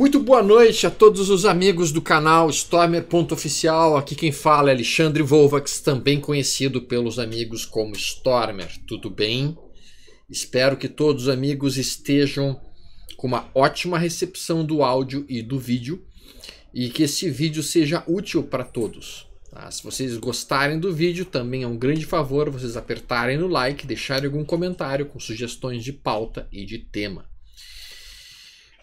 Muito boa noite a todos os amigos do canal Stormer.oficial. Aqui quem fala é Alexandre Volvax, também conhecido pelos amigos como Stormer. Tudo bem? Espero que todos os amigos estejam com uma ótima recepção do áudio e do vídeo e que esse vídeo seja útil para todos. Tá? Se vocês gostarem do vídeo, também é um grande favor vocês apertarem no like, deixarem algum comentário com sugestões de pauta e de tema.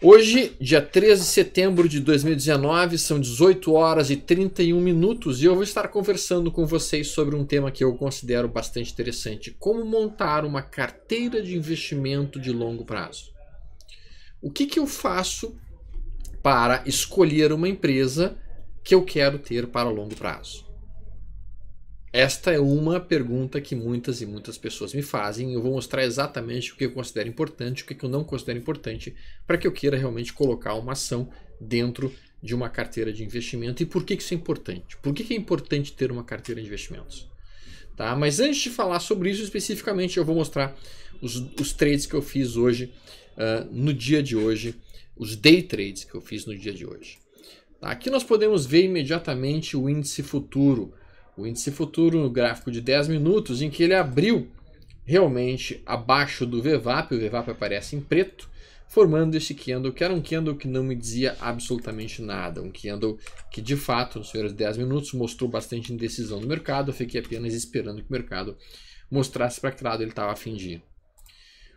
Hoje, dia 13 de setembro de 2019, são 18 horas e 31 minutos e eu vou estar conversando com vocês sobre um tema que eu considero bastante interessante: como montar uma carteira de investimento de longo prazo. O que, que eu faço para escolher uma empresa que eu quero ter para longo prazo? Esta é uma pergunta que muitas e muitas pessoas me fazem. Eu vou mostrar exatamente o que eu considero importante, o que eu não considero importante, para que eu queira realmente colocar uma ação dentro de uma carteira de investimento. E por que isso é importante? Por que é importante ter uma carteira de investimentos? Tá? Mas antes de falar sobre isso especificamente, eu vou mostrar os, os trades que eu fiz hoje, uh, no dia de hoje, os day trades que eu fiz no dia de hoje. Tá? Aqui nós podemos ver imediatamente o índice futuro o índice futuro no gráfico de 10 minutos, em que ele abriu realmente abaixo do VWAP, o VWAP aparece em preto, formando este candle, que era um candle que não me dizia absolutamente nada, um candle que de fato, nos primeiros 10 minutos, mostrou bastante indecisão no mercado, eu fiquei apenas esperando que o mercado mostrasse para que lado ele estava a fingir.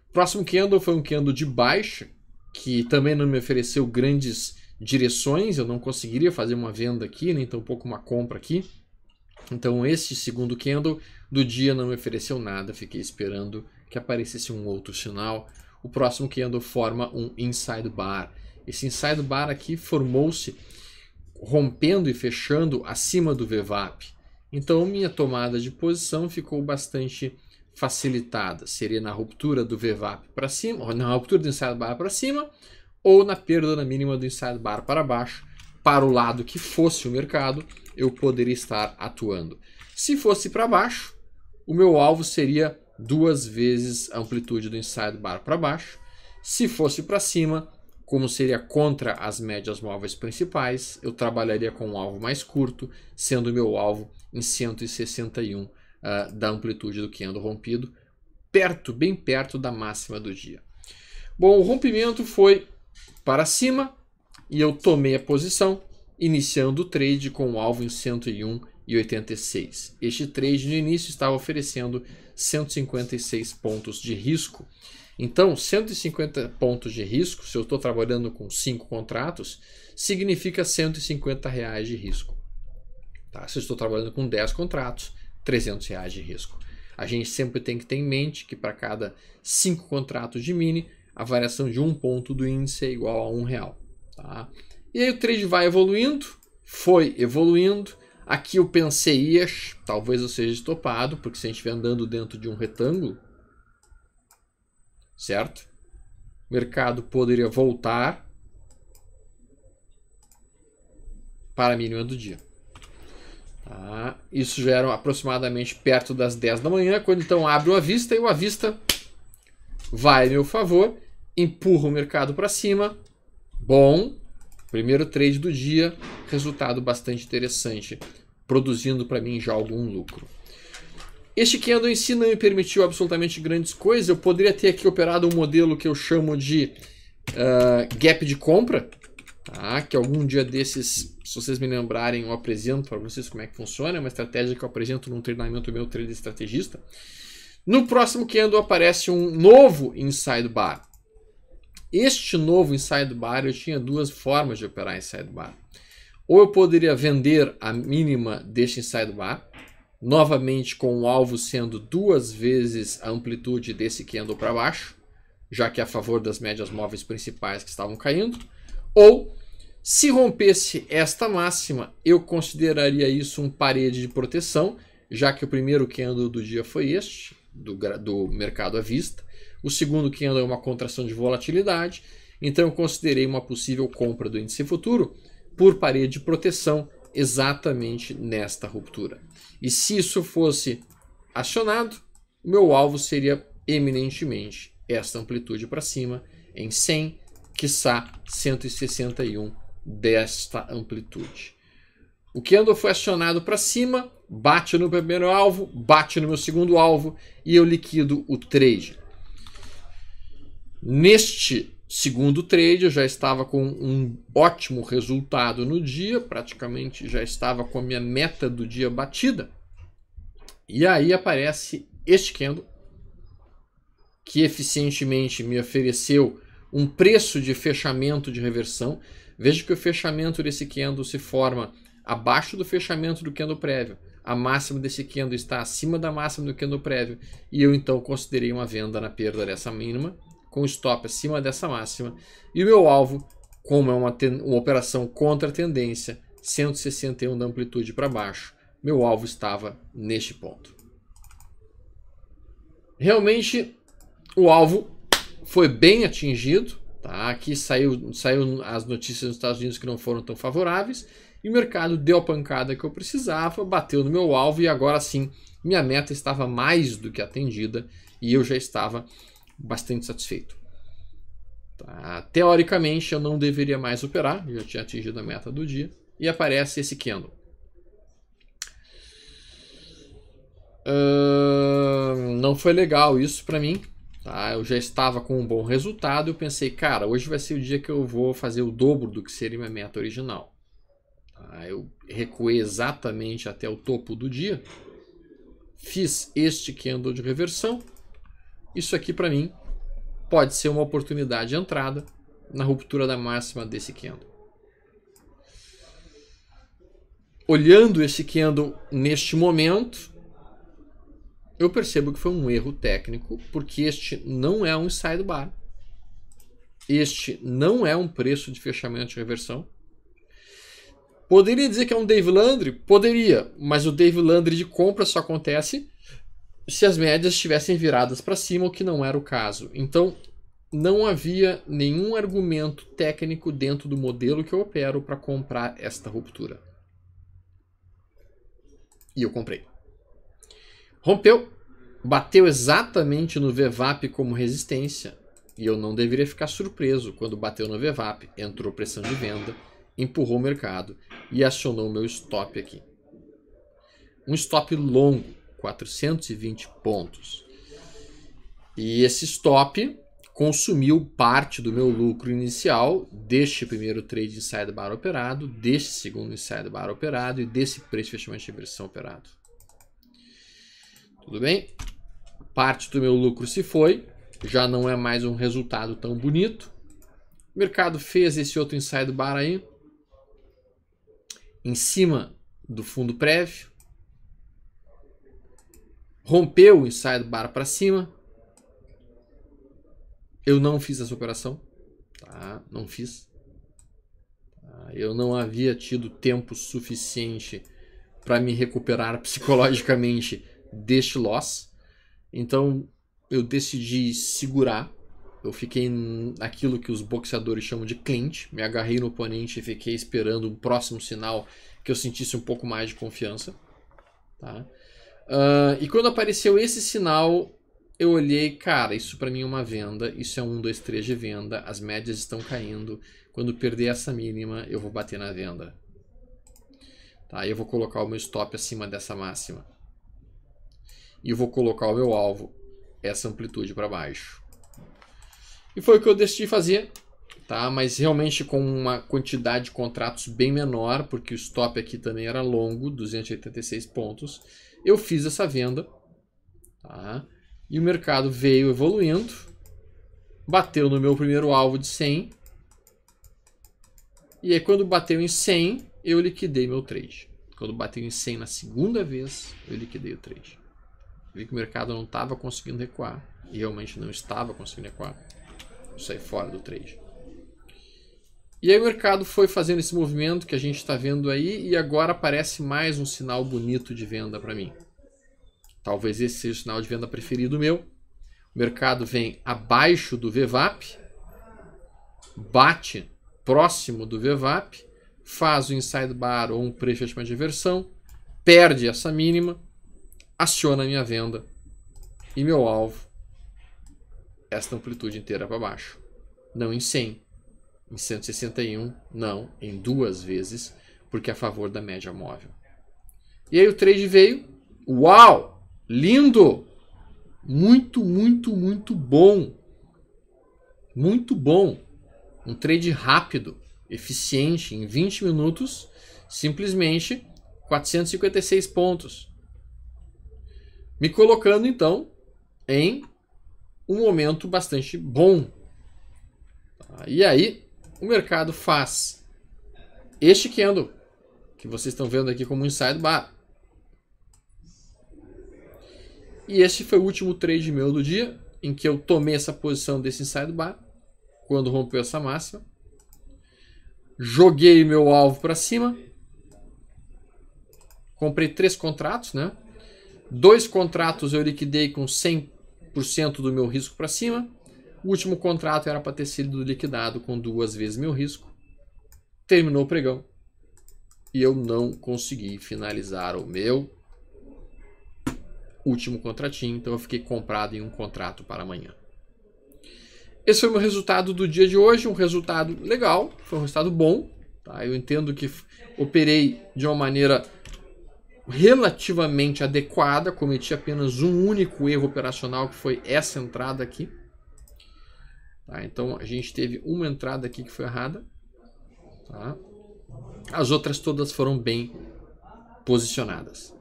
O próximo candle foi um candle de baixa, que também não me ofereceu grandes direções, eu não conseguiria fazer uma venda aqui, nem tampouco uma compra aqui. Então, este segundo candle do dia não me ofereceu nada, fiquei esperando que aparecesse um outro sinal. O próximo candle forma um inside bar. Esse inside bar aqui formou-se rompendo e fechando acima do VWAP. Então, minha tomada de posição ficou bastante facilitada. Seria na ruptura do VWAP para cima, ou na ruptura do inside bar para cima, ou na perda na mínima do inside bar para baixo, para o lado que fosse o mercado, eu poderia estar atuando. Se fosse para baixo, o meu alvo seria duas vezes a amplitude do ensaio do bar para baixo. Se fosse para cima, como seria contra as médias móveis principais, eu trabalharia com um alvo mais curto, sendo o meu alvo em 161 uh, ah, da amplitude do candle rompido, perto, bem perto da máxima do dia. Bom, o rompimento foi para cima, e eu tomei a posição, iniciando o trade com o alvo em 101,86. Este trade no início estava oferecendo 156 pontos de risco. Então, 150 pontos de risco, se eu estou trabalhando com 5 contratos, significa 150 reais de risco. Tá? Se eu estou trabalhando com 10 contratos, 300 reais de risco. A gente sempre tem que ter em mente que para cada 5 contratos de mini, a variação de um ponto do índice é igual a um real. Tá? E aí o trade vai evoluindo, foi evoluindo. Aqui eu pensei, talvez eu seja estopado, porque se a gente estiver andando dentro de um retângulo, certo? O mercado poderia voltar para a mínima do dia. Tá? Isso já era aproximadamente perto das 10 da manhã, quando então abre o avista e o avista vai a meu favor, empurra o mercado para cima, bom, primeiro trade do dia, resultado bastante interessante, produzindo para mim já algum lucro. Este candle em si não me permitiu absolutamente grandes coisas. Eu poderia ter aqui operado um modelo que eu chamo de uh, gap de compra, tá? que algum dia desses, se vocês me lembrarem, eu apresento para vocês como é que funciona. É uma estratégia que eu apresento num treinamento meu, trader estrategista. No próximo candle aparece um novo inside bar. Este novo inside bar eu tinha duas formas de operar inside bar. Ou eu poderia vender a mínima deste inside bar, novamente com o alvo sendo duas vezes a amplitude desse candle para baixo, já que é a favor das médias móveis principais que estavam caindo, ou se rompesse esta máxima, eu consideraria isso um parede de proteção, já que o primeiro candle do dia foi este, do, do mercado à vista, o segundo candle é uma contração de volatilidade, então eu considerei uma possível compra do índice futuro por parede de proteção exatamente nesta ruptura. E se isso fosse acionado, o meu alvo seria eminentemente esta amplitude para cima em 100, quiçá 161 desta amplitude. O candle foi acionado para cima, bate no primeiro alvo, bate no meu segundo alvo e eu liquido o trade. Neste segundo trade, eu já estava com um ótimo resultado no dia, praticamente já estava com a minha meta do dia batida. E aí aparece este candle que eficientemente me ofereceu um preço de fechamento de reversão. Veja que o fechamento desse candle se forma abaixo do fechamento do candle prévio. A máxima desse candle está acima da máxima do candle prévio. E eu então considerei uma venda na perda dessa mínima com stop acima dessa máxima. E o meu alvo, como é uma, uma operação contra a tendência, 161 da amplitude para baixo, meu alvo estava neste ponto. Realmente, o alvo foi bem atingido. Tá? Aqui saiu, saiu as notícias nos Estados Unidos que não foram tão favoráveis. E o mercado deu a pancada que eu precisava, bateu no meu alvo e agora sim minha meta estava mais do que atendida e eu já estava bastante satisfeito. Tá? Teoricamente, eu não deveria mais operar, já tinha atingido a meta do dia, e aparece esse candle. Uh, não foi legal isso para mim. Tá? Eu já estava com um bom resultado. Eu pensei, cara, hoje vai ser o dia que eu vou fazer o dobro do que seria minha meta original. Tá? Eu recuei exatamente até o topo do dia, fiz este candle de reversão isso aqui para mim pode ser uma oportunidade de entrada na ruptura da máxima desse candle. Olhando esse candle neste momento, eu percebo que foi um erro técnico, porque este não é um side bar. Este não é um preço de fechamento de reversão. Poderia dizer que é um Dave Landry? Poderia, mas o Dave Landry de compra só acontece se as médias estivessem viradas para cima, o que não era o caso. Então, não havia nenhum argumento técnico dentro do modelo que eu opero para comprar esta ruptura. E eu comprei. Rompeu, bateu exatamente no VWAP como resistência, e eu não deveria ficar surpreso quando bateu no VWAP, entrou pressão de venda, empurrou o mercado e acionou meu stop aqui. Um stop longo, 420 pontos. E esse stop consumiu parte do meu lucro inicial deste primeiro trade inside bar operado, deste segundo inside bar operado e desse preço fechamento de inversão operado. Tudo bem? Parte do meu lucro se foi, já não é mais um resultado tão bonito. O mercado fez esse outro inside bar aí, em cima do fundo prévio, rompeu o ensaio do bar para cima. Eu não fiz essa operação, tá? Não fiz. Tá? Eu não havia tido tempo suficiente para me recuperar psicologicamente deste loss. Então eu decidi segurar. Eu fiquei naquilo que os boxeadores chamam de cliente. Me agarrei no oponente e fiquei esperando um próximo sinal que eu sentisse um pouco mais de confiança. Tá? Uh, e quando apareceu esse sinal, eu olhei, cara, isso para mim é uma venda, isso é um, dois, três de venda, as médias estão caindo. Quando perder essa mínima, eu vou bater na venda. Tá, eu vou colocar o meu stop acima dessa máxima. E eu vou colocar o meu alvo, essa amplitude para baixo. E foi o que eu decidi fazer, tá? Mas realmente com uma quantidade de contratos bem menor, porque o stop aqui também era longo, 286 pontos eu fiz essa venda tá? e o mercado veio evoluindo, bateu no meu primeiro alvo de 100 e aí quando bateu em 100 eu liquidei meu trade. Quando bateu em 100 na segunda vez eu liquidei o trade. Vi que o mercado não estava conseguindo recuar e realmente não estava conseguindo recuar. Eu saí fora do trade. E aí o mercado foi fazendo esse movimento que a gente está vendo aí e agora aparece mais um sinal bonito de venda para mim. Talvez esse seja o sinal de venda preferido meu. O mercado vem abaixo do VWAP, bate próximo do VWAP, faz o inside bar ou um prefechamento de inversão, perde essa mínima, aciona a minha venda e meu alvo esta amplitude inteira para baixo, não em 100, em 161, não, em duas vezes, porque é a favor da média móvel. E aí o trade veio, uau, lindo, muito, muito, muito bom, muito bom, um trade rápido, eficiente, em 20 minutos, simplesmente 456 pontos. Me colocando então em um momento bastante bom. Ah, e aí, o mercado faz este candle, que vocês estão vendo aqui como um inside bar. E este foi o último trade meu do dia, em que eu tomei essa posição desse inside bar, quando rompeu essa máxima. Joguei meu alvo para cima. Comprei três contratos, né? Dois contratos eu liquidei com 100% do meu risco para cima o último contrato era para ter sido liquidado com duas vezes meu risco. Terminou o pregão e eu não consegui finalizar o meu último contratinho, então eu fiquei comprado em um contrato para amanhã. Esse foi o meu resultado do dia de hoje, um resultado legal, foi um resultado bom. Tá? Eu entendo que operei de uma maneira relativamente adequada, cometi apenas um único erro operacional, que foi essa entrada aqui. Tá? Então a gente teve uma entrada aqui que foi errada. Tá? As outras todas foram bem posicionadas.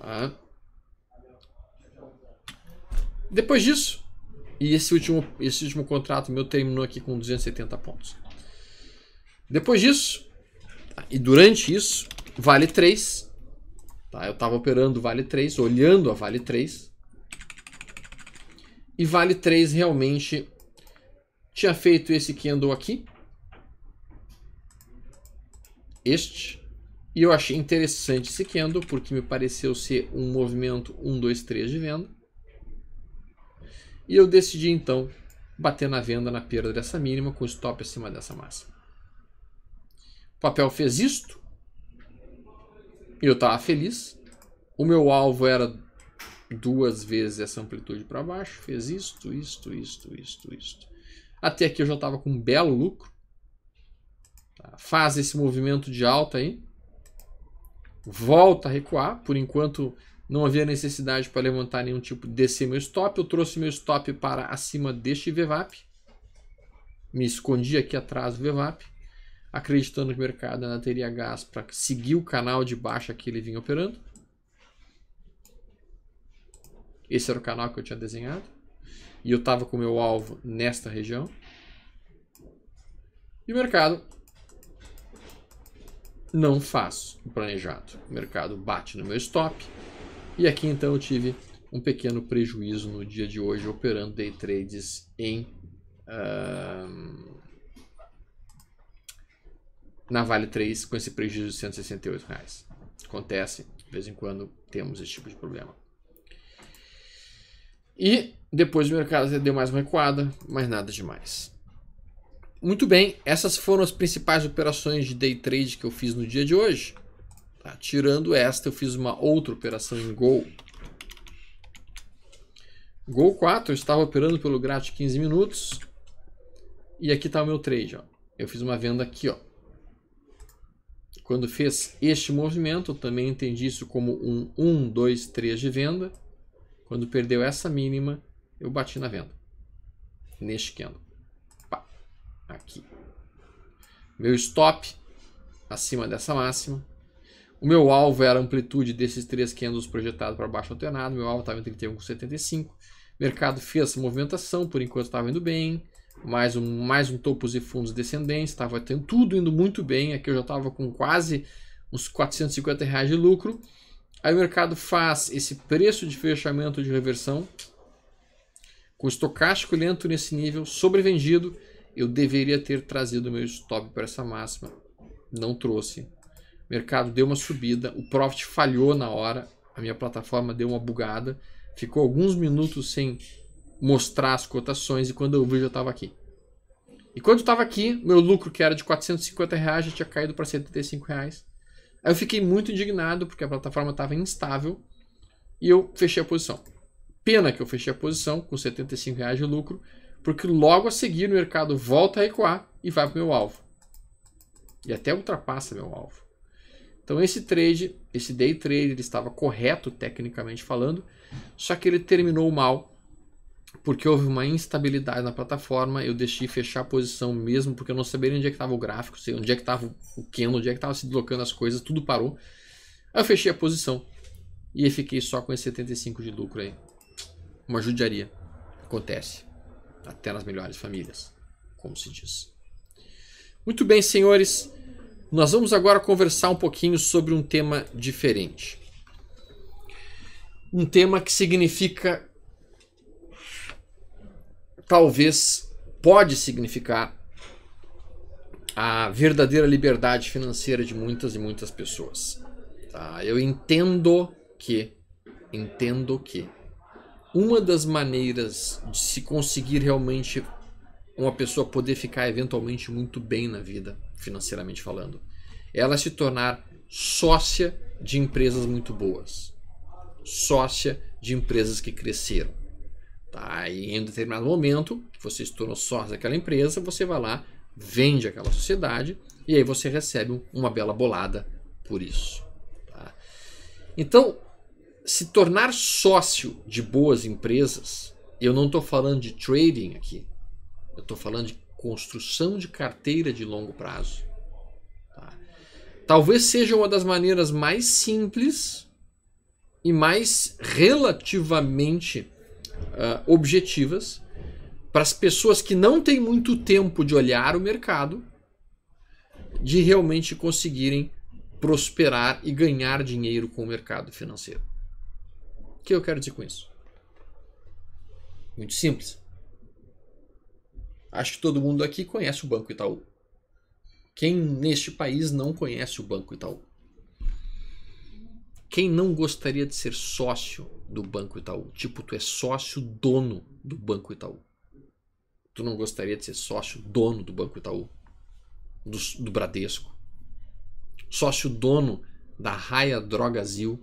Tá? Depois disso, e esse último, esse último contrato meu terminou aqui com 270 pontos. Depois disso, tá? e durante isso, vale 3. Tá? Eu estava operando vale 3, olhando a vale 3. E vale 3 realmente tinha feito esse que andou aqui. Este. E eu achei interessante esse candle, porque me pareceu ser um movimento 1, 2, 3 de venda. E eu decidi então bater na venda na perda dessa mínima com stop acima dessa máxima. O papel fez isto. E eu estava feliz. O meu alvo era duas vezes essa amplitude para baixo. Fez isto, isto, isto, isto, isto. Até aqui eu já estava com um belo lucro. Tá? Faz esse movimento de alta aí. Volta a recuar. Por enquanto não havia necessidade para levantar nenhum tipo de descer meu stop. Eu trouxe meu stop para acima deste VWAP. Me escondi aqui atrás do VWAP. Acreditando que o mercado ainda teria gás para seguir o canal de baixa que ele vinha operando. Esse era o canal que eu tinha desenhado e eu estava com o meu alvo nesta região. E o mercado não faz o planejado. O mercado bate no meu stop. E aqui então eu tive um pequeno prejuízo no dia de hoje operando day trades em na Vale 3 com esse prejuízo de 168 reais. Acontece, de vez em quando temos esse tipo de problema. E depois o mercado deu mais uma recuada, mas nada demais. Muito bem, essas foram as principais operações de day trade que eu fiz no dia de hoje. Tá, tirando esta, eu fiz uma outra operação em Gol. Gol 4, eu estava operando pelo de 15 minutos. E aqui está o meu trade. Ó. Eu fiz uma venda aqui. Ó. Quando fez este movimento, eu também entendi isso como um 1, 2, 3 de venda. Quando perdeu essa mínima, eu bati na venda. Neste candle. Pá, aqui. Meu stop acima dessa máxima. O meu alvo era a amplitude desses três candles projetados para baixo alternado. Meu alvo estava em 31,75. O mercado fez essa movimentação, por enquanto estava indo bem. Mais um, mais um topos e fundos descendentes, estava tendo tudo indo muito bem. Aqui eu já estava com quase uns 450 reais de lucro. Aí o mercado faz esse preço de fechamento de reversão com estocástico lento nesse nível, sobrevendido. Eu deveria ter trazido meu stop para essa máxima, não trouxe. O mercado deu uma subida, o profit falhou na hora, a minha plataforma deu uma bugada, ficou alguns minutos sem mostrar as cotações e quando eu vi já estava aqui. E quando estava aqui, meu lucro que era de 450 reais já tinha caído para 75 reais. Aí eu fiquei muito indignado porque a plataforma estava instável e eu fechei a posição. Pena que eu fechei a posição com 75 reais de lucro, porque logo a seguir o mercado volta a recuar e vai para o meu alvo. E até ultrapassa meu alvo. Então esse trade, esse day trade, ele estava correto tecnicamente falando, só que ele terminou mal porque houve uma instabilidade na plataforma, eu deixei fechar a posição mesmo, porque eu não sabia onde é que estava o gráfico, onde é que estava o Keno, onde é que estava se deslocando as coisas, tudo parou. Aí eu fechei a posição e fiquei só com esse 75 de lucro aí. Uma judiaria. Acontece. Até nas melhores famílias, como se diz. Muito bem, senhores. Nós vamos agora conversar um pouquinho sobre um tema diferente. Um tema que significa talvez pode significar a verdadeira liberdade financeira de muitas e muitas pessoas. Tá? Eu entendo que, entendo que uma das maneiras de se conseguir realmente uma pessoa poder ficar eventualmente muito bem na vida, financeiramente falando, ela se tornar sócia de empresas muito boas, sócia de empresas que cresceram Tá? E em determinado momento, você se tornou sócio daquela empresa, você vai lá, vende aquela sociedade e aí você recebe uma bela bolada por isso. Tá? Então, se tornar sócio de boas empresas, eu não estou falando de trading aqui, eu estou falando de construção de carteira de longo prazo. Tá? Talvez seja uma das maneiras mais simples e mais relativamente uh, objetivas para as pessoas que não têm muito tempo de olhar o mercado de realmente conseguirem prosperar e ganhar dinheiro com o mercado financeiro. O que eu quero dizer com isso? Muito simples. Acho que todo mundo aqui conhece o Banco Itaú. Quem neste país não conhece o Banco Itaú? Quem não gostaria de ser sócio do Banco Itaú? Tipo, tu é sócio dono do Banco Itaú. Tu não gostaria de ser sócio dono do Banco Itaú? Do, do Bradesco? Sócio dono da Raia Zil,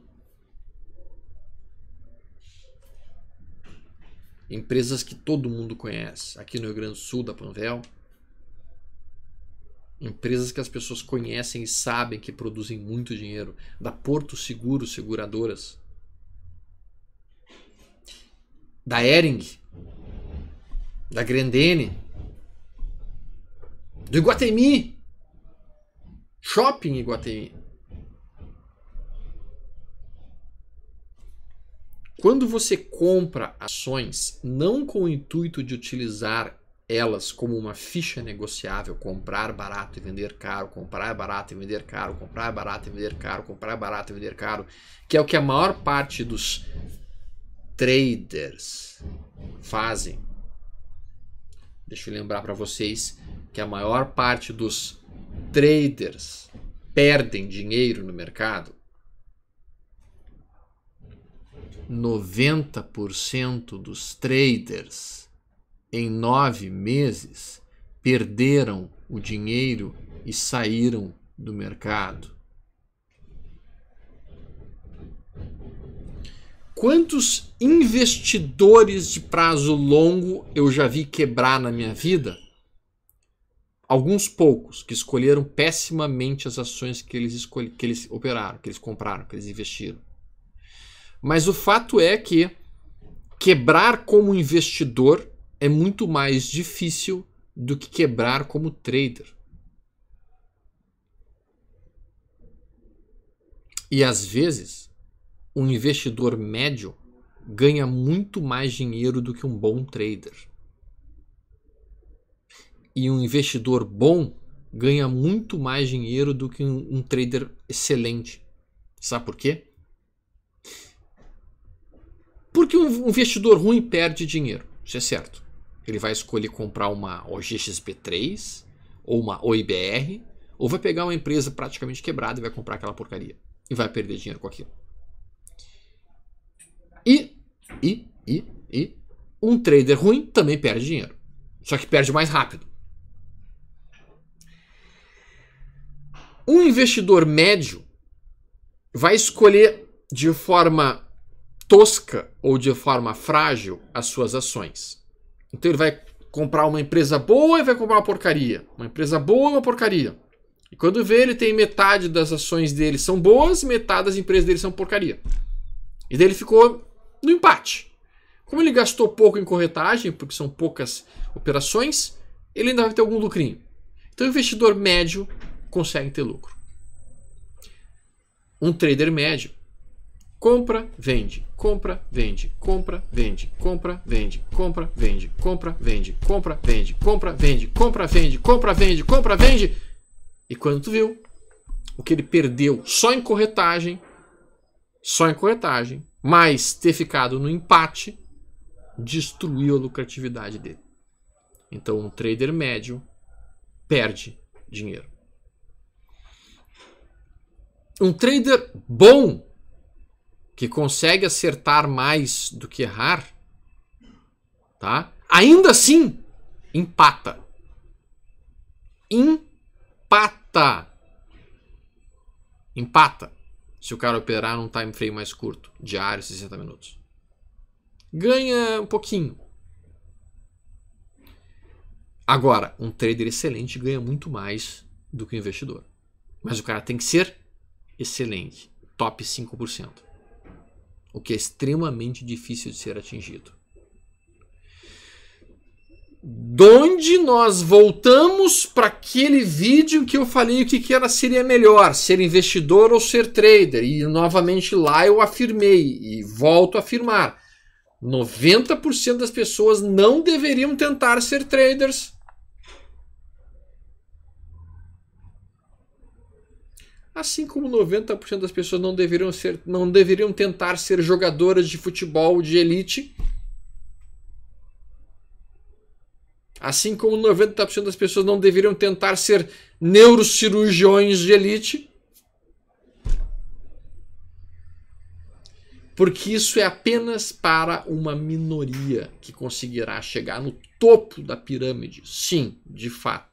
Empresas que todo mundo conhece. Aqui no Rio Grande do Sul, da Panvel, empresas que as pessoas conhecem e sabem que produzem muito dinheiro, da Porto Seguro Seguradoras, da Ering, da Grendene, do Iguatemi, Shopping Iguatemi. Quando você compra ações não com o intuito de utilizar elas como uma ficha negociável, comprar barato e vender caro, comprar barato e vender caro, comprar barato e vender caro, comprar barato e vender caro, que é o que a maior parte dos traders fazem. Deixa eu lembrar para vocês que a maior parte dos traders perdem dinheiro no mercado. 90% dos traders em nove meses, perderam o dinheiro e saíram do mercado. Quantos investidores de prazo longo eu já vi quebrar na minha vida? Alguns poucos que escolheram pessimamente as ações que eles, que eles operaram, que eles compraram, que eles investiram. Mas o fato é que quebrar como investidor é muito mais difícil do que quebrar como trader. E às vezes, um investidor médio ganha muito mais dinheiro do que um bom trader. E um investidor bom ganha muito mais dinheiro do que um, um trader excelente. Sabe por quê? Porque um investidor ruim perde dinheiro, isso é certo ele vai escolher comprar uma OGXP3 ou uma OIBR, ou vai pegar uma empresa praticamente quebrada e vai comprar aquela porcaria e vai perder dinheiro com aquilo. E, e, e, e, um trader ruim também perde dinheiro, só que perde mais rápido. Um investidor médio vai escolher de forma tosca ou de forma frágil as suas ações. Então ele vai comprar uma empresa boa e vai comprar uma porcaria. Uma empresa boa e uma porcaria. E quando vê, ele tem metade das ações dele são boas, metade das empresas dele são porcaria. E daí ele ficou no empate. Como ele gastou pouco em corretagem, porque são poucas operações, ele ainda vai ter algum lucrinho. Então o investidor médio consegue ter lucro. Um trader médio Compra, vende, compra, vende, compra, vende, compra, vende, compra, vende, compra, vende, compra, vende, compra, vende, compra, vende, compra, vende, compra, vende. E quando tu viu o que ele perdeu só em corretagem, só em corretagem, mas ter ficado no empate, destruiu a lucratividade dele. Então um trader médio perde dinheiro. Um trader bom que consegue acertar mais do que errar, tá? Ainda assim, empata. Empata. Empata. Se o cara operar num time frame mais curto, diário, 60 minutos. Ganha um pouquinho. Agora, um trader excelente ganha muito mais do que o um investidor. Mas o cara tem que ser excelente, top 5% o que é extremamente difícil de ser atingido. Donde nós voltamos para aquele vídeo que eu falei o que, que era seria melhor, ser investidor ou ser trader. E novamente lá eu afirmei e volto a afirmar: 90% das pessoas não deveriam tentar ser traders Assim como 90% das pessoas não deveriam, ser, não deveriam tentar ser jogadoras de futebol de elite. Assim como 90% das pessoas não deveriam tentar ser neurocirurgiões de elite. Porque isso é apenas para uma minoria que conseguirá chegar no topo da pirâmide. Sim, de fato.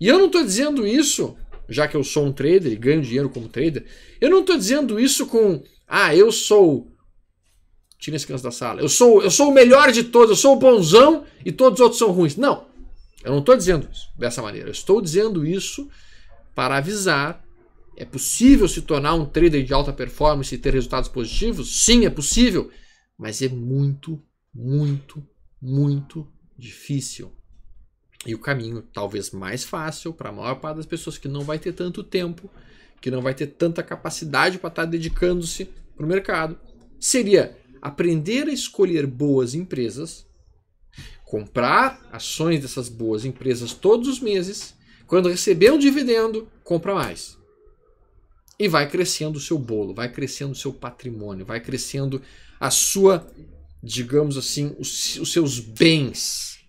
E eu não estou dizendo isso já que eu sou um trader e ganho dinheiro como trader, eu não estou dizendo isso com, ah, eu sou. Tira esse criança da sala. Eu sou, eu sou o melhor de todos, eu sou o bonzão e todos os outros são ruins. Não. Eu não estou dizendo isso dessa maneira. Eu estou dizendo isso para avisar. É possível se tornar um trader de alta performance e ter resultados positivos? Sim, é possível. Mas é muito, muito, muito difícil. E o caminho talvez mais fácil para a maior parte das pessoas que não vai ter tanto tempo, que não vai ter tanta capacidade para estar tá dedicando-se para o mercado, seria aprender a escolher boas empresas, comprar ações dessas boas empresas todos os meses, quando receber um dividendo, compra mais. E vai crescendo o seu bolo, vai crescendo o seu patrimônio, vai crescendo a sua, digamos assim, os, os seus bens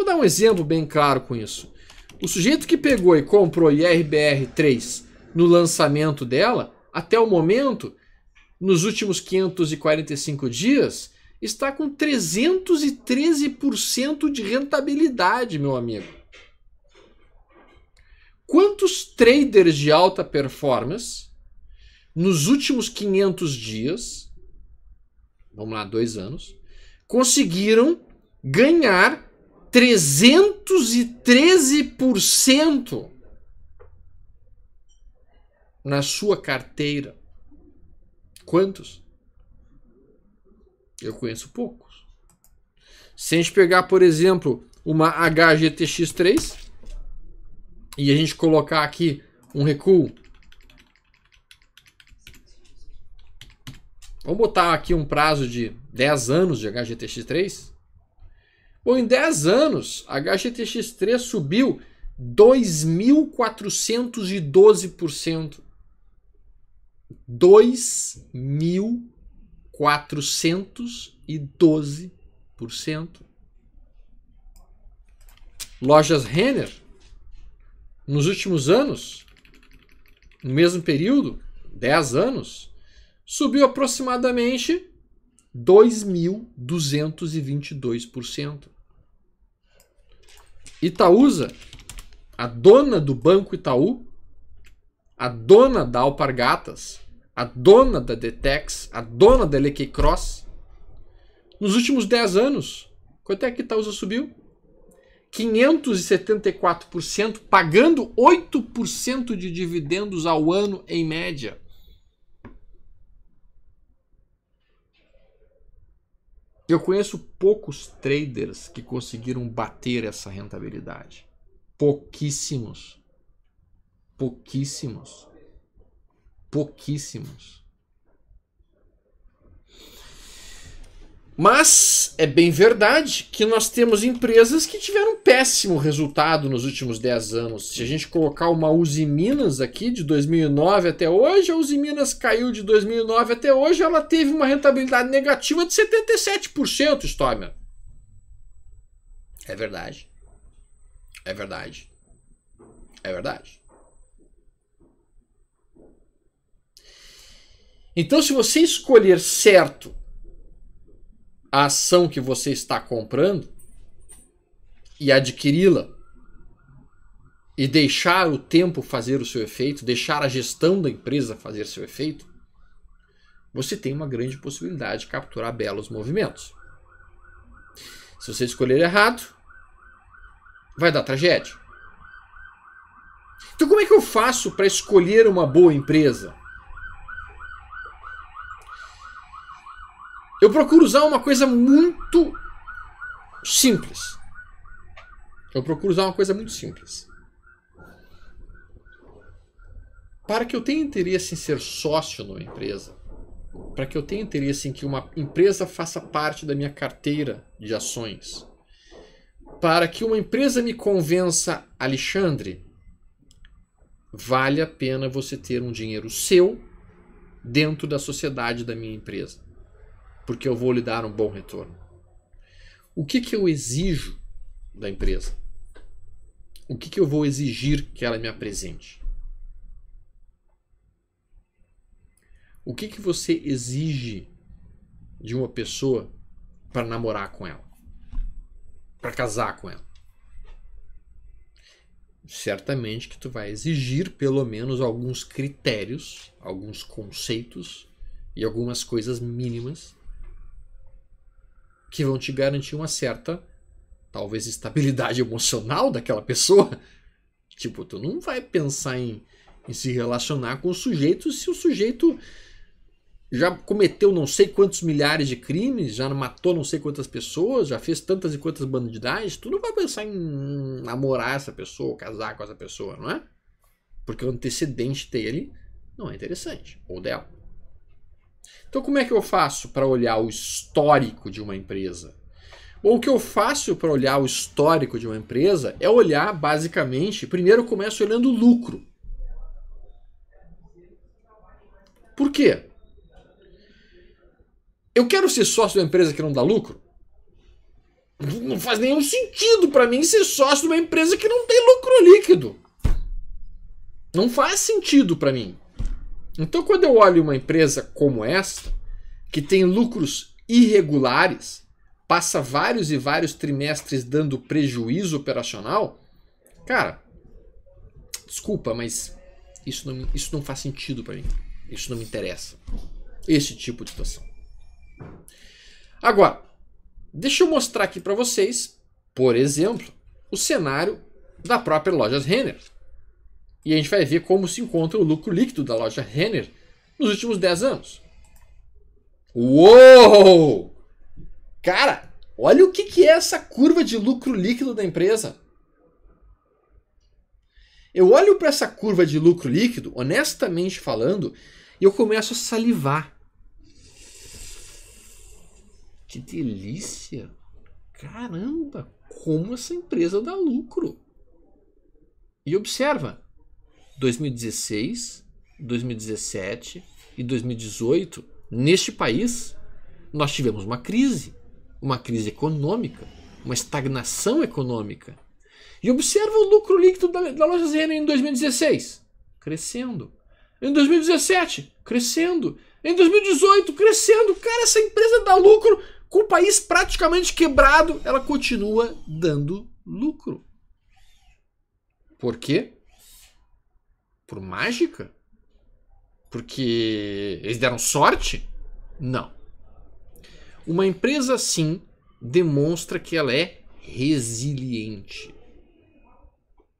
Vou dar um exemplo bem claro com isso. O sujeito que pegou e comprou IRBR3 no lançamento dela, até o momento, nos últimos 545 dias, está com 313% de rentabilidade, meu amigo. Quantos traders de alta performance nos últimos 500 dias, vamos lá, dois anos, conseguiram ganhar 313% na sua carteira. Quantos? Eu conheço poucos. Se a gente pegar, por exemplo, uma HGTX3 e a gente colocar aqui um recuo. Vamos botar aqui um prazo de 10 anos de HGTX3. Bom, em 10 anos, a HGTX3 subiu 2.412%. 2.412%. Lojas Renner, nos últimos anos, no mesmo período, 10 anos, subiu aproximadamente 2.222%. Itaúsa, a dona do Banco Itaú, a dona da Alpargatas, a dona da Detex, a dona da LK Cross, nos últimos 10 anos, quanto é que Itaúsa subiu? 574%, pagando 8% de dividendos ao ano em média. Eu conheço poucos traders que conseguiram bater essa rentabilidade. Pouquíssimos. Pouquíssimos. Pouquíssimos. Mas é bem verdade que nós temos empresas que tiveram péssimo resultado nos últimos 10 anos. Se a gente colocar uma Uzi Minas aqui de 2009 até hoje, a Uzi Minas caiu de 2009 até hoje, ela teve uma rentabilidade negativa de 77%, Stormer. É verdade. É verdade. É verdade. Então, se você escolher certo a ação que você está comprando e adquiri-la e deixar o tempo fazer o seu efeito, deixar a gestão da empresa fazer seu efeito, você tem uma grande possibilidade de capturar belos movimentos. Se você escolher errado, vai dar tragédia. Então, como é que eu faço para escolher uma boa empresa? Eu procuro usar uma coisa muito simples. Eu procuro usar uma coisa muito simples. Para que eu tenha interesse em ser sócio numa empresa, para que eu tenha interesse em que uma empresa faça parte da minha carteira de ações, para que uma empresa me convença, Alexandre, vale a pena você ter um dinheiro seu dentro da sociedade da minha empresa porque eu vou lhe dar um bom retorno. O que, que eu exijo da empresa? O que, que eu vou exigir que ela me apresente? O que, que você exige de uma pessoa para namorar com ela? Para casar com ela? certamente que tu vai exigir pelo menos alguns critérios, alguns conceitos e algumas coisas mínimas que vão te garantir uma certa, talvez, estabilidade emocional daquela pessoa. Tipo, tu não vai pensar em, em se relacionar com o sujeito se o sujeito já cometeu não sei quantos milhares de crimes, já matou não sei quantas pessoas, já fez tantas e quantas bandidagens, tu não vai pensar em namorar essa pessoa, casar com essa pessoa, não é? Porque o antecedente dele não é interessante, ou dela. Então, como é que eu faço para olhar o histórico de uma empresa? Bom, o que eu faço para olhar o histórico de uma empresa é olhar, basicamente, primeiro eu começo olhando o lucro. Por quê? Eu quero ser sócio de uma empresa que não dá lucro? Não faz nenhum sentido para mim ser sócio de uma empresa que não tem lucro líquido. Não faz sentido para mim. Então, quando eu olho uma empresa como esta, que tem lucros irregulares, passa vários e vários trimestres dando prejuízo operacional, cara, desculpa, mas isso não, isso não faz sentido para mim. Isso não me interessa. Esse tipo de situação. Agora, deixa eu mostrar aqui para vocês, por exemplo, o cenário da própria Lojas Renner. E a gente vai ver como se encontra o lucro líquido da loja Renner nos últimos 10 anos. Uou! Cara, olha o que, que é essa curva de lucro líquido da empresa. Eu olho para essa curva de lucro líquido, honestamente falando, e eu começo a salivar. Que delícia! Caramba, como essa empresa dá lucro! E observa, 2016, 2017 e 2018, neste país, nós tivemos uma crise, uma crise econômica, uma estagnação econômica. E observa o lucro líquido da, da loja Zena em 2016, crescendo. Em 2017, crescendo. Em 2018, crescendo. Cara, essa empresa dá lucro com o país praticamente quebrado, ela continua dando lucro. Por quê? Por mágica? Porque eles deram sorte? Não. Uma empresa assim demonstra que ela é resiliente.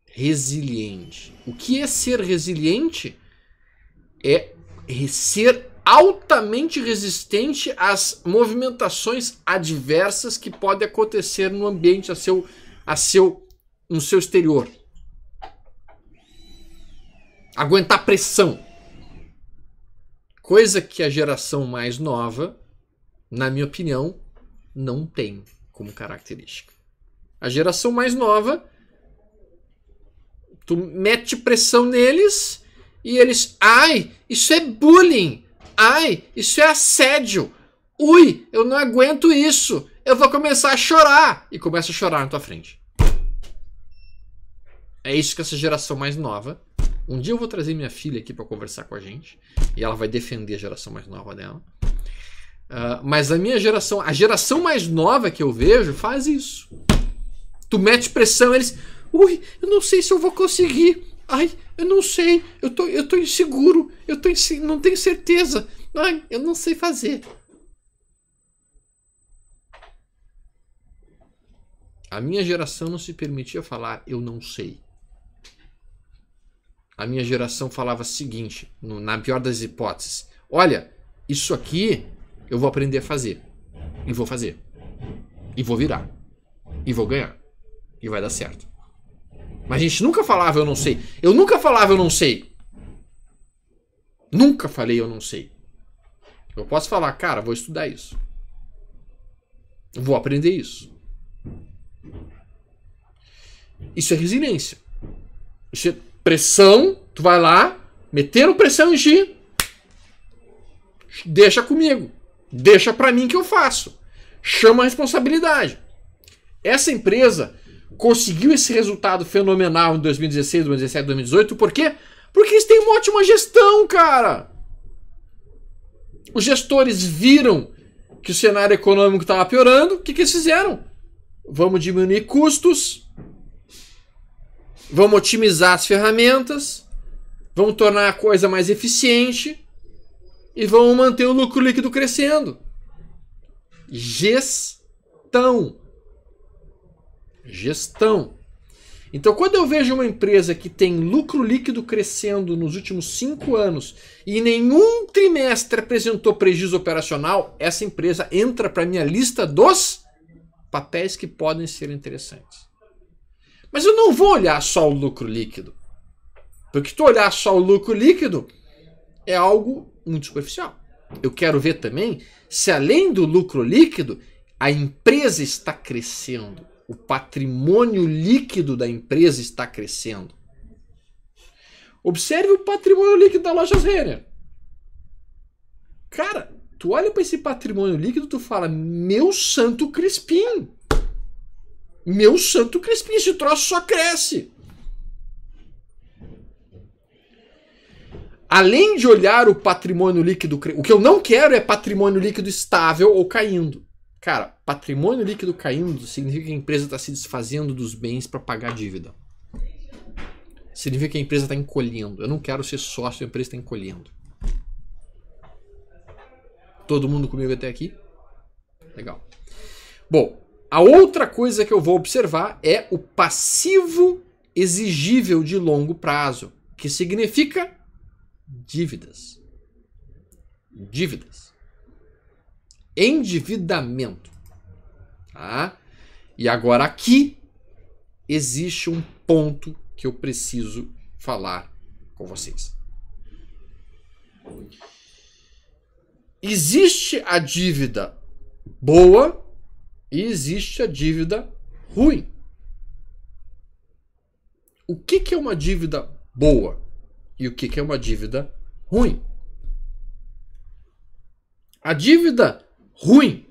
Resiliente. O que é ser resiliente? É ser altamente resistente às movimentações adversas que podem acontecer no ambiente a seu, a seu, no seu exterior aguentar pressão. Coisa que a geração mais nova, na minha opinião, não tem como característica. A geração mais nova, tu mete pressão neles e eles, ai, isso é bullying, ai, isso é assédio, ui, eu não aguento isso, eu vou começar a chorar e começa a chorar na tua frente. É isso que essa geração mais nova um dia eu vou trazer minha filha aqui para conversar com a gente e ela vai defender a geração mais nova dela. Uh, mas a minha geração, a geração mais nova que eu vejo faz isso. Tu mete pressão, eles. Ui, eu não sei se eu vou conseguir. Ai, eu não sei. Eu tô, eu tô inseguro. Eu tô inse não tenho certeza. Ai, eu não sei fazer. A minha geração não se permitia falar eu não sei a minha geração falava o seguinte, no, na pior das hipóteses: olha, isso aqui eu vou aprender a fazer. E vou fazer. E vou virar. E vou ganhar. E vai dar certo. Mas a gente nunca falava eu não sei. Eu nunca falava eu não sei. Nunca falei eu não sei. Eu posso falar, cara, vou estudar isso. Vou aprender isso. Isso é resiliência. Isso é Pressão, tu vai lá, metendo pressão em ti. Deixa comigo. Deixa para mim que eu faço. Chama a responsabilidade. Essa empresa conseguiu esse resultado fenomenal em 2016, 2017, 2018, por quê? Porque eles têm uma ótima gestão, cara. Os gestores viram que o cenário econômico estava piorando, o que, que eles fizeram? Vamos diminuir custos, Vamos otimizar as ferramentas, vamos tornar a coisa mais eficiente e vamos manter o lucro líquido crescendo. Gestão. Gestão. Então, quando eu vejo uma empresa que tem lucro líquido crescendo nos últimos cinco anos e nenhum trimestre apresentou prejuízo operacional, essa empresa entra para minha lista dos papéis que podem ser interessantes. Mas eu não vou olhar só o lucro líquido. Porque tu olhar só o lucro líquido é algo muito superficial. Eu quero ver também se além do lucro líquido, a empresa está crescendo, o patrimônio líquido da empresa está crescendo. Observe o patrimônio líquido da Lojas Renner. Cara, tu olha para esse patrimônio líquido, tu fala: "Meu santo Crispim". Meu santo Crispim, esse troço só cresce. Além de olhar o patrimônio líquido, o que eu não quero é patrimônio líquido estável ou caindo. Cara, patrimônio líquido caindo significa que a empresa está se desfazendo dos bens para pagar a dívida. Significa que a empresa está encolhendo. Eu não quero ser sócio, a empresa está encolhendo. Todo mundo comigo até aqui? Legal. Bom, a outra coisa que eu vou observar é o passivo exigível de longo prazo, que significa dívidas. Dívidas. Endividamento. Tá? E agora aqui existe um ponto que eu preciso falar com vocês. Existe a dívida boa e existe a dívida ruim. O que, que é uma dívida boa e o que, que é uma dívida ruim? A dívida ruim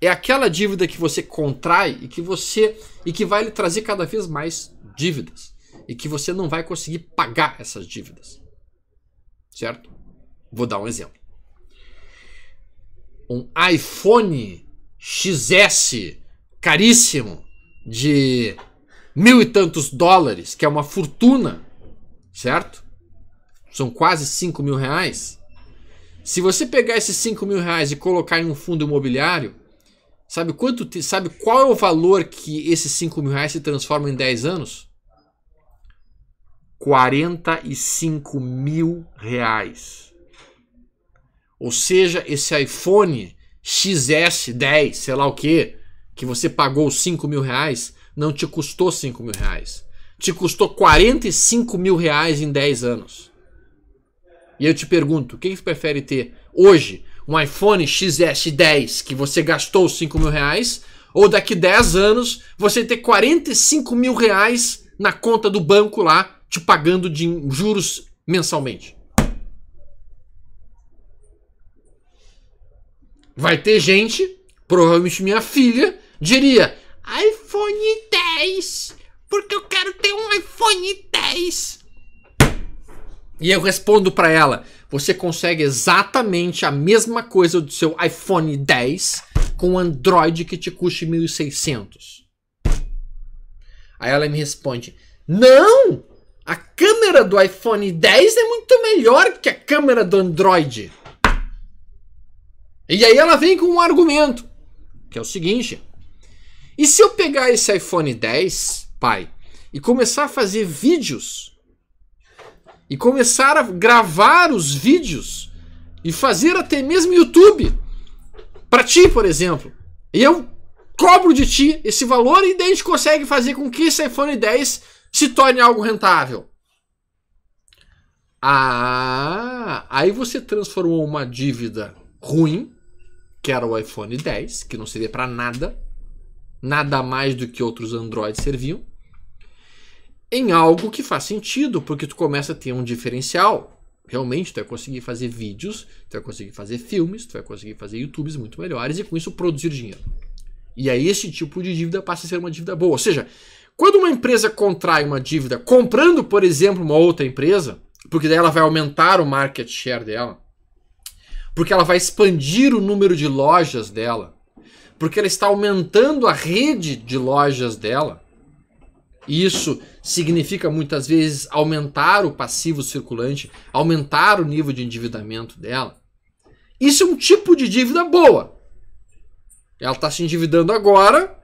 é aquela dívida que você contrai e que você e que vai lhe trazer cada vez mais dívidas e que você não vai conseguir pagar essas dívidas. Certo? Vou dar um exemplo. Um iPhone XS caríssimo de mil e tantos dólares, que é uma fortuna, certo? São quase 5 mil reais. Se você pegar esses 5 mil reais e colocar em um fundo imobiliário, sabe quanto te, sabe qual é o valor que esses 5 mil reais se transformam em 10 anos? 45 mil reais. Ou seja, esse iPhone XS10, sei lá o que, que você pagou 5 mil reais, não te custou 5 mil reais. Te custou 45 mil reais em 10 anos. E eu te pergunto, o que você prefere ter hoje? Um iPhone XS10 que você gastou 5 mil reais? Ou daqui 10 anos você ter 45 mil reais na conta do banco lá, te pagando de juros mensalmente? Vai ter gente, provavelmente minha filha, diria: iPhone 10, porque eu quero ter um iPhone 10. E eu respondo para ela: você consegue exatamente a mesma coisa do seu iPhone 10 com Android que te custe 1.600. Aí ela me responde: não, a câmera do iPhone 10 é muito melhor que a câmera do Android. E aí ela vem com um argumento, que é o seguinte: e se eu pegar esse iPhone 10, pai, e começar a fazer vídeos e começar a gravar os vídeos e fazer até mesmo YouTube para ti, por exemplo, e eu cobro de ti esse valor e daí a gente consegue fazer com que esse iPhone 10 se torne algo rentável. Ah, aí você transformou uma dívida ruim que era o iPhone 10, que não servia para nada, nada mais do que outros Androids serviam, em algo que faz sentido, porque tu começa a ter um diferencial. Realmente, tu vai conseguir fazer vídeos, tu vai conseguir fazer filmes, tu vai conseguir fazer YouTubes muito melhores e com isso produzir dinheiro. E aí esse tipo de dívida passa a ser uma dívida boa. Ou seja, quando uma empresa contrai uma dívida comprando, por exemplo, uma outra empresa, porque daí ela vai aumentar o market share dela, porque ela vai expandir o número de lojas dela, porque ela está aumentando a rede de lojas dela. E isso significa muitas vezes aumentar o passivo circulante, aumentar o nível de endividamento dela. Isso é um tipo de dívida boa. Ela está se endividando agora,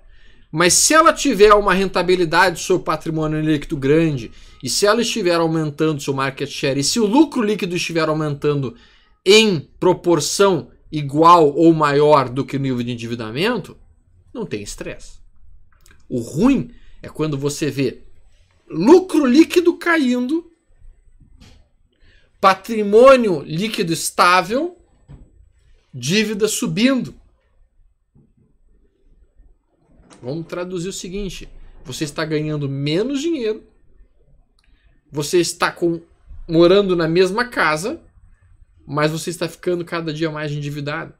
mas se ela tiver uma rentabilidade do seu patrimônio líquido grande, e se ela estiver aumentando seu market share, e se o lucro líquido estiver aumentando em proporção igual ou maior do que o nível de endividamento, não tem estresse. O ruim é quando você vê lucro líquido caindo, patrimônio líquido estável, dívida subindo. Vamos traduzir o seguinte: você está ganhando menos dinheiro, você está com, morando na mesma casa mas você está ficando cada dia mais endividado.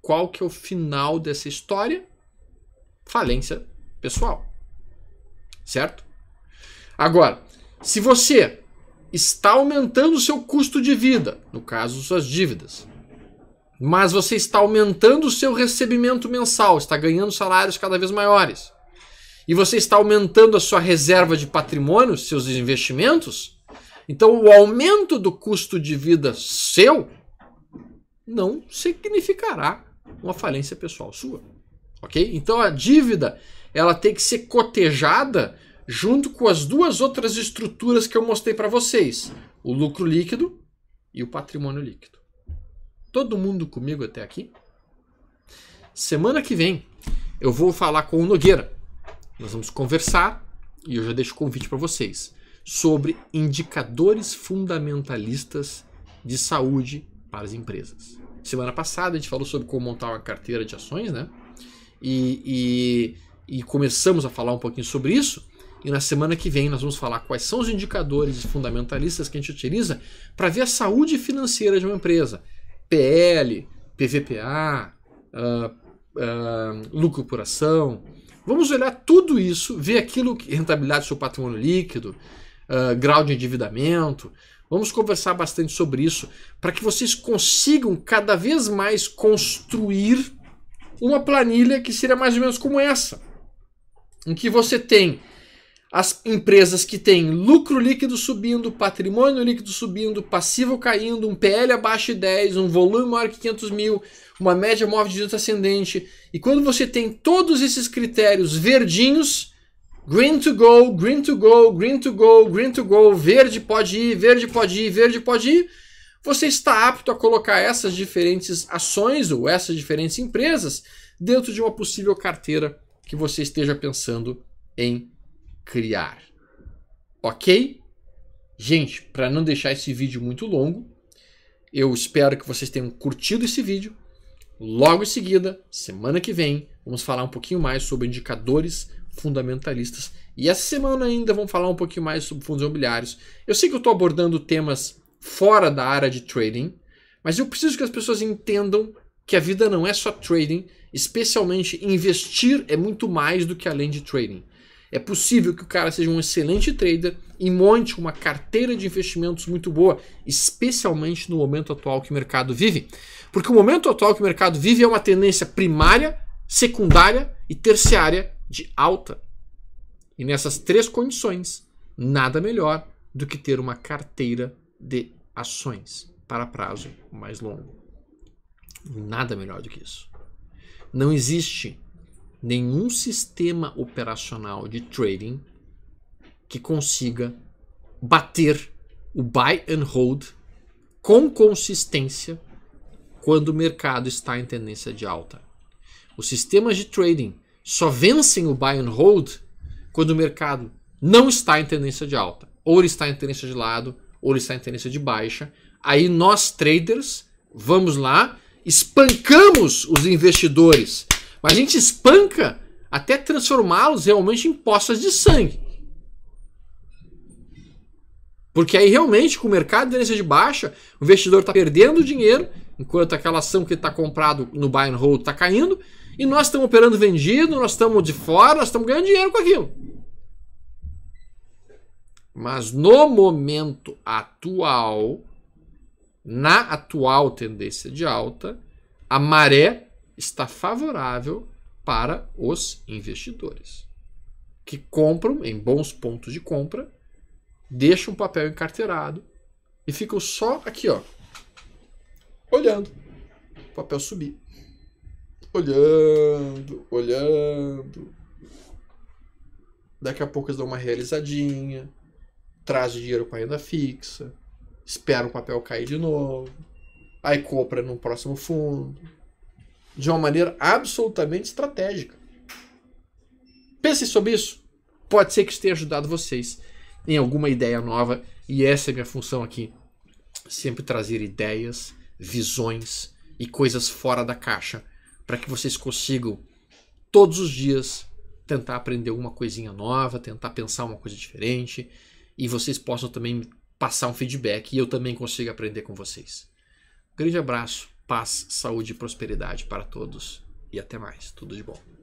Qual que é o final dessa história? Falência pessoal. Certo? Agora, se você está aumentando o seu custo de vida, no caso, suas dívidas, mas você está aumentando o seu recebimento mensal, está ganhando salários cada vez maiores, e você está aumentando a sua reserva de patrimônio, seus investimentos, então, o aumento do custo de vida seu não significará uma falência pessoal sua, ok? Então, a dívida ela tem que ser cotejada junto com as duas outras estruturas que eu mostrei para vocês: o lucro líquido e o patrimônio líquido. Todo mundo comigo até aqui? Semana que vem eu vou falar com o Nogueira. Nós vamos conversar e eu já deixo o convite para vocês sobre indicadores fundamentalistas de saúde para as empresas. Semana passada a gente falou sobre como montar uma carteira de ações, né? E, e, e começamos a falar um pouquinho sobre isso. E na semana que vem nós vamos falar quais são os indicadores fundamentalistas que a gente utiliza para ver a saúde financeira de uma empresa. PL, PVPA, uh, ah, uh, ah, lucro por ação. Vamos olhar tudo isso, ver aquilo que rentabilidade do seu patrimônio líquido, grau de endividamento. Vamos conversar bastante sobre isso para que vocês consigam cada vez mais construir uma planilha que seria mais ou menos como essa, em que você tem as empresas que têm lucro líquido subindo, patrimônio líquido subindo, passivo caindo, um PL abaixo de 10, um volume maior que 500 mil, uma média móvel de direito ascendente. E quando você tem todos esses critérios verdinhos, Green to go, green to go, green to go, green to go, verde pode ir, verde pode ir, verde pode ir. Você está apto a colocar essas diferentes ações ou essas diferentes empresas dentro de uma possível carteira que você esteja pensando em criar. Ok? Gente, para não deixar esse vídeo muito longo, eu espero que vocês tenham curtido esse vídeo. Logo em seguida, semana que vem, vamos falar um pouquinho mais sobre indicadores fundamentalistas. E essa semana ainda vamos falar um pouquinho mais sobre fundos imobiliários. Eu sei que eu estou abordando temas fora da área de trading, mas eu preciso que as pessoas entendam que a vida não é só trading, especialmente investir é muito mais do que além de trading. É possível que o cara seja um excelente trader e monte uma carteira de investimentos muito boa, especialmente no momento atual que o mercado vive. Porque o momento atual que o mercado vive é uma tendência primária, secundária e terciária de alta. E nessas três condições, nada melhor do que ter uma carteira de ações para prazo mais longo. Nada melhor do que isso. Não existe nenhum sistema operacional de trading que consiga bater o buy and hold com consistência quando o mercado está em tendência de alta. Os sistemas de trading só vencem o buy and hold quando o mercado não está em tendência de alta, ou ele está em tendência de lado, ou ele está em tendência de baixa. Aí nós traders vamos lá, espancamos os investidores, mas a gente espanca até transformá-los realmente em poças de sangue. Porque aí realmente, com o mercado de tendência de baixa, o investidor está perdendo dinheiro, enquanto aquela ação que está comprado no buy and hold está caindo, e nós estamos operando vendido, nós estamos de fora, nós estamos ganhando dinheiro com aquilo. Mas no momento atual, na atual tendência de alta, a maré está favorável para os investidores que compram em bons pontos de compra, deixam o papel encarteirado e ficam só aqui, ó, olhando o papel subir olhando, olhando. Daqui a pouco eles dão uma realizadinha, traz dinheiro com a renda fixa, espera o papel cair de novo, aí compra no próximo fundo. De uma maneira absolutamente estratégica. Pensem sobre isso. Pode ser que isso tenha ajudado vocês em alguma ideia nova, e essa é minha função aqui. Sempre trazer ideias, visões e coisas fora da caixa para que vocês consigam todos os dias tentar aprender alguma coisinha nova, tentar pensar uma coisa diferente e vocês possam também passar um feedback e eu também consiga aprender com vocês. Um grande abraço, paz, saúde e prosperidade para todos e até mais. Tudo de bom.